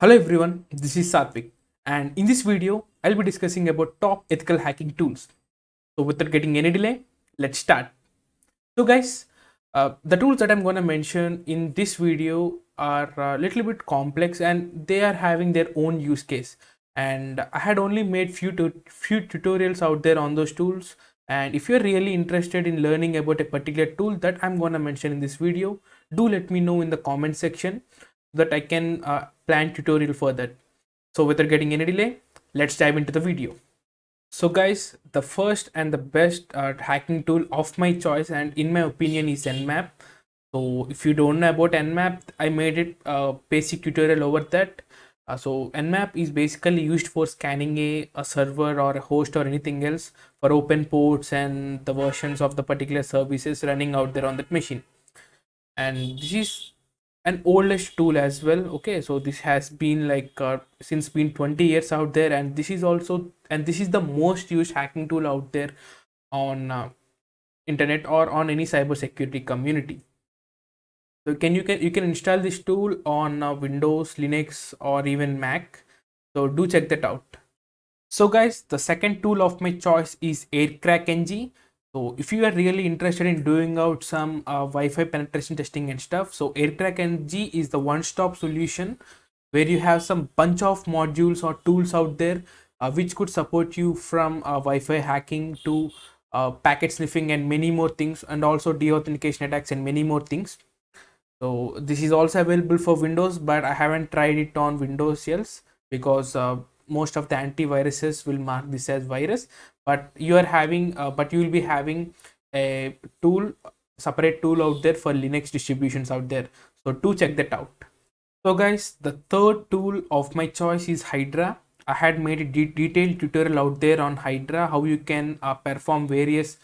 Hello everyone, this is Satvik and in this video, I'll be discussing about top ethical hacking tools. So without getting any delay, let's start. So guys, uh, the tools that I'm gonna mention in this video are a little bit complex and they are having their own use case. And I had only made few, tu few tutorials out there on those tools. And if you're really interested in learning about a particular tool that I'm gonna mention in this video, do let me know in the comment section that I can uh, plan tutorial for that. So without getting any delay, let's dive into the video. So guys, the first and the best uh, hacking tool of my choice and in my opinion is Nmap. So if you don't know about Nmap, I made it a uh, basic tutorial over that. Uh, so Nmap is basically used for scanning a, a server or a host or anything else for open ports and the versions of the particular services running out there on that machine. And this is an oldish tool as well okay so this has been like uh, since been 20 years out there and this is also and this is the most used hacking tool out there on uh, internet or on any cyber security community so can you can you can install this tool on uh, windows linux or even mac so do check that out so guys the second tool of my choice is aircrack ng so if you are really interested in doing out some uh, Wi-Fi penetration testing and stuff, so AirTrack NG is the one-stop solution where you have some bunch of modules or tools out there uh, which could support you from uh, Wi-Fi hacking to uh, packet sniffing and many more things and also deauthentication attacks and many more things. So this is also available for Windows, but I haven't tried it on Windows yet because uh, most of the antiviruses will mark this as virus but you are having uh, but you will be having a tool separate tool out there for linux distributions out there so to check that out so guys the third tool of my choice is hydra i had made a de detailed tutorial out there on hydra how you can uh, perform various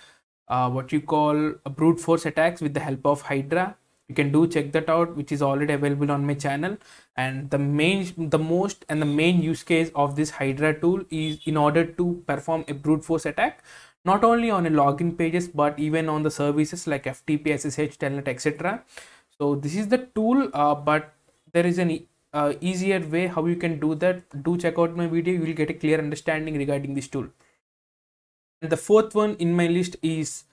uh, what you call brute force attacks with the help of hydra you can do check that out which is already available on my channel and the main the most and the main use case of this hydra tool is in order to perform a brute force attack not only on a login pages but even on the services like ftp ssh telnet etc so this is the tool uh, but there is an uh, easier way how you can do that do check out my video you will get a clear understanding regarding this tool and the fourth one in my list is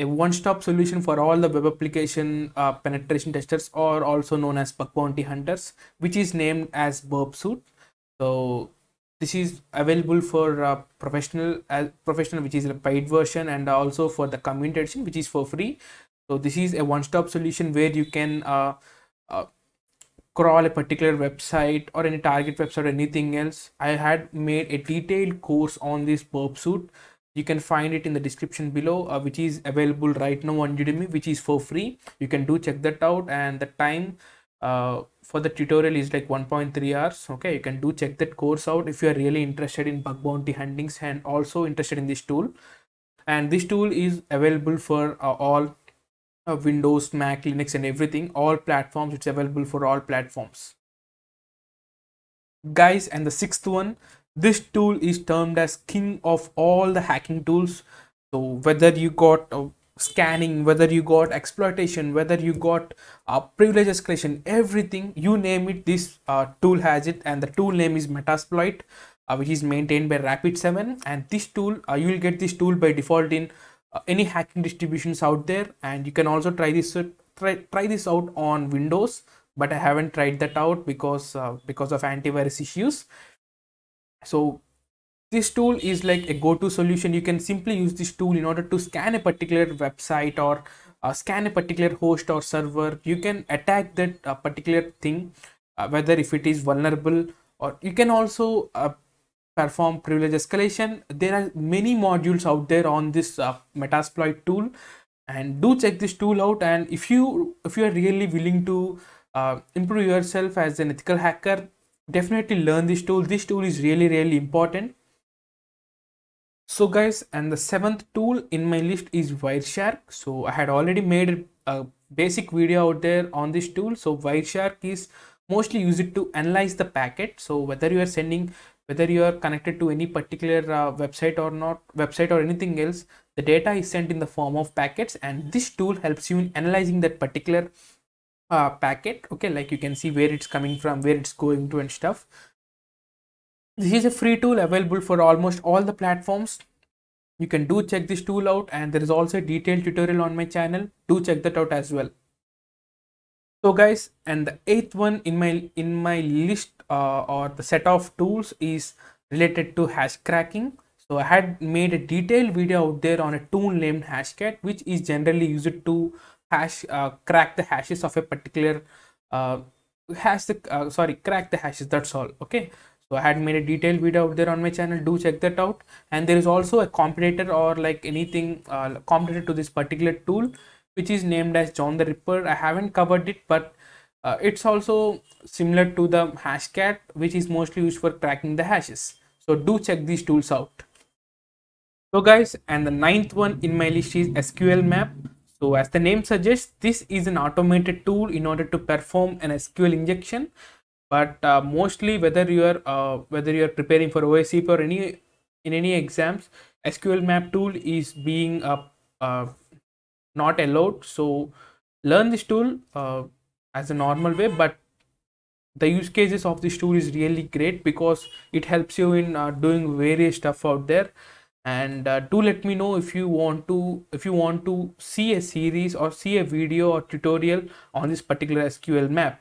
a one-stop solution for all the web application uh, penetration testers or also known as bug bounty hunters which is named as burp suite so this is available for uh, professional uh, professional which is a paid version and also for the community edition which is for free so this is a one-stop solution where you can uh, uh, crawl a particular website or any target website or anything else i had made a detailed course on this burp suite you can find it in the description below uh, which is available right now on udemy which is for free you can do check that out and the time uh, for the tutorial is like 1.3 hours okay you can do check that course out if you are really interested in bug bounty handings and also interested in this tool and this tool is available for uh, all uh, windows mac linux and everything all platforms it's available for all platforms guys and the sixth one this tool is termed as king of all the hacking tools so whether you got uh, scanning whether you got exploitation whether you got uh, privilege escalation everything you name it this uh, tool has it and the tool name is metasploit uh, which is maintained by rapid7 and this tool uh, you will get this tool by default in uh, any hacking distributions out there and you can also try this try, try this out on windows but i haven't tried that out because uh, because of antivirus issues so this tool is like a go-to solution you can simply use this tool in order to scan a particular website or uh, scan a particular host or server you can attack that uh, particular thing uh, whether if it is vulnerable or you can also uh, perform privilege escalation there are many modules out there on this uh, metasploit tool and do check this tool out and if you if you are really willing to uh, improve yourself as an ethical hacker definitely learn this tool this tool is really really important so guys and the seventh tool in my list is wireshark so i had already made a basic video out there on this tool so wireshark is mostly used to analyze the packet so whether you are sending whether you are connected to any particular uh, website or not website or anything else the data is sent in the form of packets and this tool helps you in analyzing that particular uh, packet okay like you can see where it's coming from where it's going to and stuff this is a free tool available for almost all the platforms you can do check this tool out and there is also a detailed tutorial on my channel do check that out as well so guys and the eighth one in my in my list uh, or the set of tools is related to hash cracking so i had made a detailed video out there on a tool named hashcat which is generally used to hash uh, crack the hashes of a particular uh, hash the uh, sorry crack the hashes that's all okay so i had made a detailed video out there on my channel do check that out and there is also a competitor or like anything uh, competitor to this particular tool which is named as john the ripper i haven't covered it but uh, it's also similar to the hashcat which is mostly used for cracking the hashes so do check these tools out so guys and the ninth one in my list is sql map so as the name suggests, this is an automated tool in order to perform an SQL injection. But uh, mostly whether you're uh, whether you're preparing for OSCP or any in any exams, SQL map tool is being uh, uh, not allowed. So learn this tool uh, as a normal way, but the use cases of this tool is really great because it helps you in uh, doing various stuff out there and uh, do let me know if you want to if you want to see a series or see a video or tutorial on this particular SQL map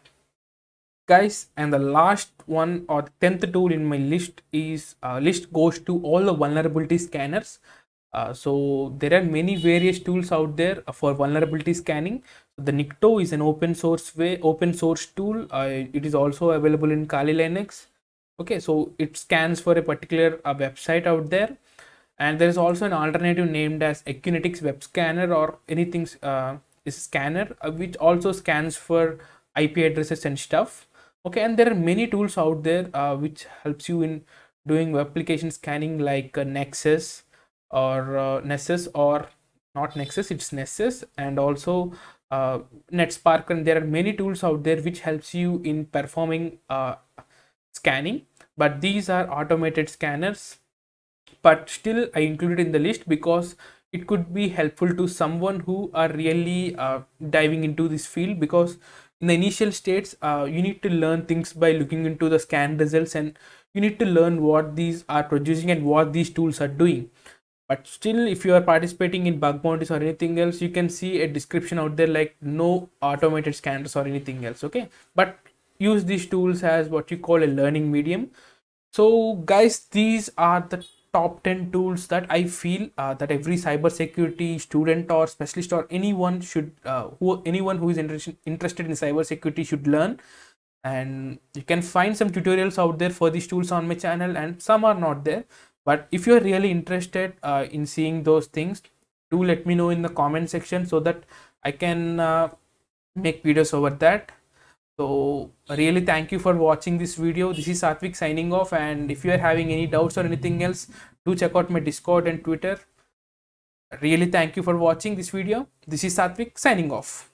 guys and the last one or 10th tool in my list is uh, list goes to all the vulnerability scanners uh, so there are many various tools out there uh, for vulnerability scanning the nikto is an open source way open source tool uh, it is also available in kali linux okay so it scans for a particular uh, website out there and there is also an alternative named as Equinetics web scanner or anything uh, is scanner uh, which also scans for IP addresses and stuff okay and there are many tools out there uh, which helps you in doing application scanning like uh, Nexus or uh, Nessus or not Nexus it's Nessus and also uh, NetSpark and there are many tools out there which helps you in performing scanning but these are automated scanners but still I included in the list because it could be helpful to someone who are really uh, diving into this field because in the initial states uh, you need to learn things by looking into the scan results and you need to learn what these are producing and what these tools are doing but still if you are participating in bug bounties or anything else you can see a description out there like no automated scanners or anything else okay but use these tools as what you call a learning medium so guys these are the top 10 tools that I feel uh, that every cybersecurity student or specialist or anyone should uh, who anyone who is inter interested in cybersecurity should learn and you can find some tutorials out there for these tools on my channel and some are not there but if you're really interested uh, in seeing those things do let me know in the comment section so that I can uh, make videos over that so really thank you for watching this video. This is Satvik signing off and if you are having any doubts or anything else, do check out my Discord and Twitter. Really thank you for watching this video. This is Satvik signing off.